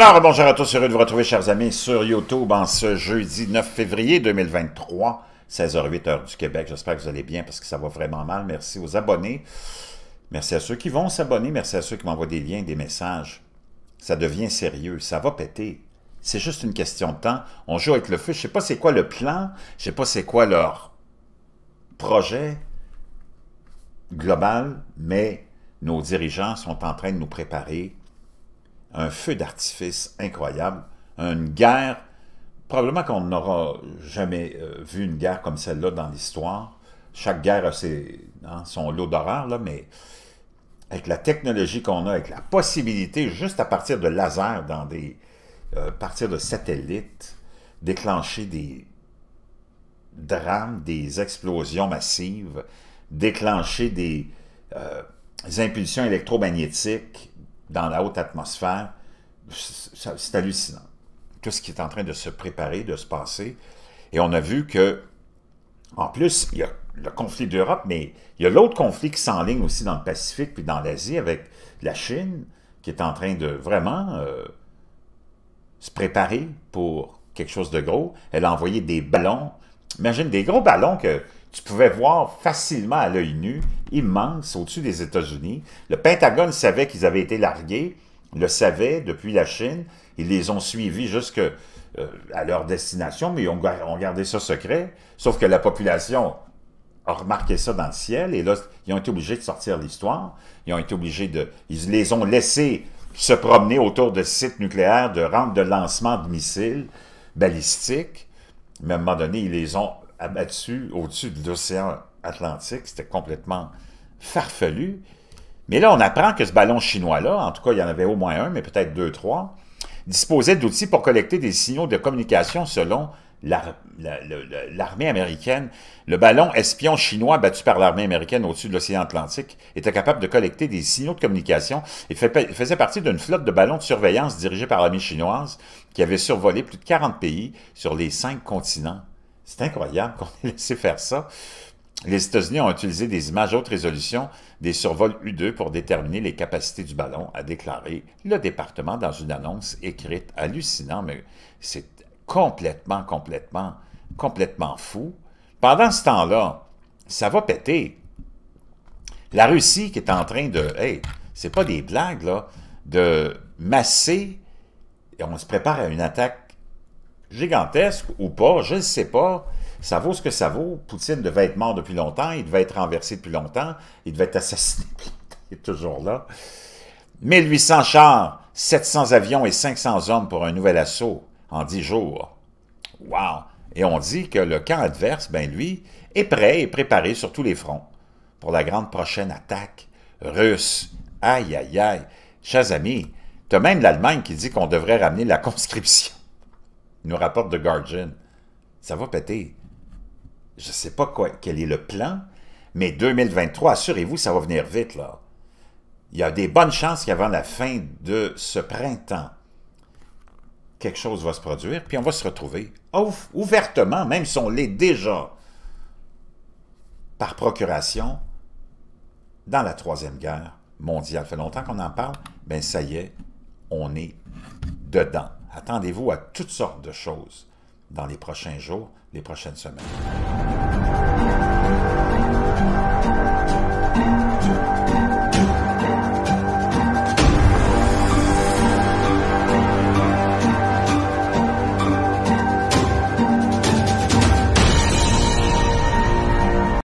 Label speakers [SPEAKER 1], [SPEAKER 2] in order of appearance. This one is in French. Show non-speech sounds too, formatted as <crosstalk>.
[SPEAKER 1] Alors, bonjour à tous, heureux de vous retrouver, chers amis, sur YouTube en ce jeudi 9 février 2023, 16 h 8 h du Québec. J'espère que vous allez bien parce que ça va vraiment mal. Merci aux abonnés. Merci à ceux qui vont s'abonner. Merci à ceux qui m'envoient des liens, des messages. Ça devient sérieux. Ça va péter. C'est juste une question de temps. On joue avec le feu. Je ne sais pas c'est quoi le plan. Je ne sais pas c'est quoi leur projet global, mais nos dirigeants sont en train de nous préparer un feu d'artifice incroyable, une guerre, probablement qu'on n'aura jamais euh, vu une guerre comme celle-là dans l'histoire. Chaque guerre a ses, hein, son lot d'horreurs, mais avec la technologie qu'on a, avec la possibilité, juste à partir de lasers, dans des, euh, partir de satellites, déclencher des drames, des explosions massives, déclencher des euh, impulsions électromagnétiques, dans la haute atmosphère, c'est hallucinant. Tout ce qui est en train de se préparer, de se passer. Et on a vu que, en plus, il y a le conflit d'Europe, mais il y a l'autre conflit qui s'enligne aussi dans le Pacifique puis dans l'Asie avec la Chine, qui est en train de vraiment euh, se préparer pour quelque chose de gros. Elle a envoyé des ballons. Imagine, des gros ballons que tu pouvais voir facilement à l'œil nu, immense, au-dessus des États-Unis. Le Pentagone savait qu'ils avaient été largués, le savait depuis la Chine. Ils les ont suivis jusqu'à euh, leur destination, mais ils ont, gardé ça secret. Sauf que la population a remarqué ça dans le ciel, et là, ils ont été obligés de sortir l'histoire. Ils ont été obligés de... Ils les ont laissés se promener autour de sites nucléaires, de rampes de lancement de missiles balistiques. Mais à un moment donné, ils les ont abattu au-dessus de l'océan Atlantique. C'était complètement farfelu. Mais là, on apprend que ce ballon chinois-là, en tout cas, il y en avait au moins un, mais peut-être deux, trois, disposait d'outils pour collecter des signaux de communication selon l'armée américaine. Le ballon espion chinois battu par l'armée américaine au-dessus de l'océan Atlantique était capable de collecter des signaux de communication et faisait partie d'une flotte de ballons de surveillance dirigée par l'armée chinoise qui avait survolé plus de 40 pays sur les cinq continents c'est incroyable qu'on ait laissé faire ça. Les États-Unis ont utilisé des images haute résolution des survols U2 pour déterminer les capacités du ballon, a déclaré le département dans une annonce écrite. Hallucinant, mais c'est complètement, complètement, complètement fou. Pendant ce temps-là, ça va péter. La Russie qui est en train de... Hey, c'est pas des blagues, là, de masser... Et on se prépare à une attaque gigantesque ou pas, je ne sais pas. Ça vaut ce que ça vaut. Poutine devait être mort depuis longtemps, il devait être renversé depuis longtemps, il devait être assassiné, <laughs> il est toujours là. 1800 chars, 700 avions et 500 hommes pour un nouvel assaut en 10 jours. Wow! Et on dit que le camp adverse, ben lui, est prêt et préparé sur tous les fronts pour la grande prochaine attaque russe. Aïe, aïe, aïe. Chers amis, t'as même l'Allemagne qui dit qu'on devrait ramener la conscription nous rapporte de Guardian. Ça va péter. Je ne sais pas quoi, quel est le plan, mais 2023, assurez-vous, ça va venir vite, là. Il y a des bonnes chances qu'avant la fin de ce printemps, quelque chose va se produire, puis on va se retrouver ouvertement, même si on l'est déjà par procuration, dans la Troisième Guerre mondiale. Ça fait longtemps qu'on en parle, ben ça y est, on est dedans attendez-vous à toutes sortes de choses dans les prochains jours, les prochaines semaines.